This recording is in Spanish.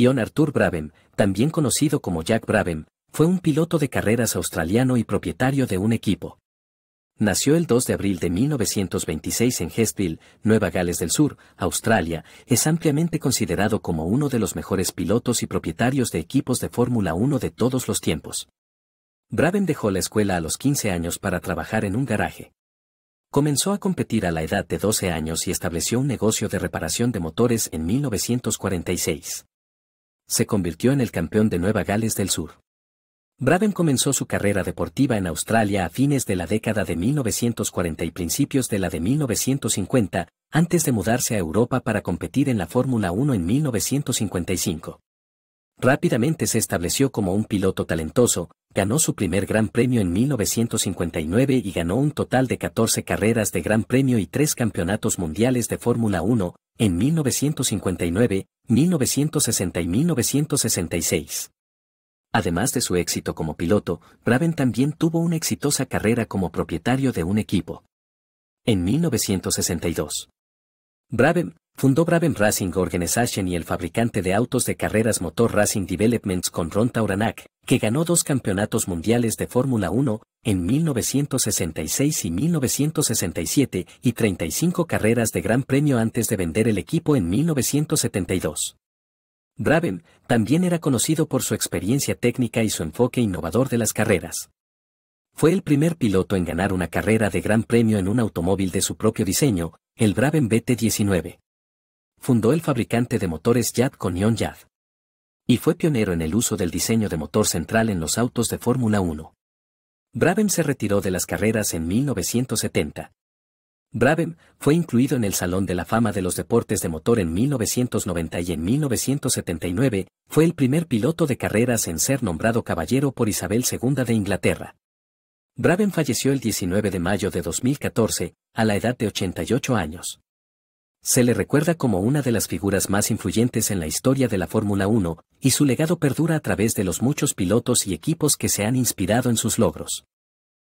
Ion Arthur Brabham, también conocido como Jack Brabham, fue un piloto de carreras australiano y propietario de un equipo. Nació el 2 de abril de 1926 en Hestville, Nueva Gales del Sur, Australia, es ampliamente considerado como uno de los mejores pilotos y propietarios de equipos de Fórmula 1 de todos los tiempos. Brabham dejó la escuela a los 15 años para trabajar en un garaje. Comenzó a competir a la edad de 12 años y estableció un negocio de reparación de motores en 1946 se convirtió en el campeón de Nueva Gales del Sur. Braben comenzó su carrera deportiva en Australia a fines de la década de 1940 y principios de la de 1950, antes de mudarse a Europa para competir en la Fórmula 1 en 1955. Rápidamente se estableció como un piloto talentoso, ganó su primer Gran Premio en 1959 y ganó un total de 14 carreras de Gran Premio y tres campeonatos mundiales de Fórmula 1, en 1959, 1960 y 1966. Además de su éxito como piloto, Braben también tuvo una exitosa carrera como propietario de un equipo. En 1962. Braven, fundó Braven Racing Organization y el fabricante de autos de carreras motor Racing Developments con Ron Tauranak, que ganó dos campeonatos mundiales de Fórmula 1, en 1966 y 1967 y 35 carreras de Gran Premio antes de vender el equipo en 1972. Brabham también era conocido por su experiencia técnica y su enfoque innovador de las carreras. Fue el primer piloto en ganar una carrera de Gran Premio en un automóvil de su propio diseño, el Braven BT-19. Fundó el fabricante de motores Yad con Ion Y fue pionero en el uso del diseño de motor central en los autos de Fórmula 1. Brabham se retiró de las carreras en 1970. Brabham fue incluido en el Salón de la Fama de los Deportes de Motor en 1990 y en 1979 fue el primer piloto de carreras en ser nombrado caballero por Isabel II de Inglaterra. Brabham falleció el 19 de mayo de 2014, a la edad de 88 años. Se le recuerda como una de las figuras más influyentes en la historia de la Fórmula 1, y su legado perdura a través de los muchos pilotos y equipos que se han inspirado en sus logros.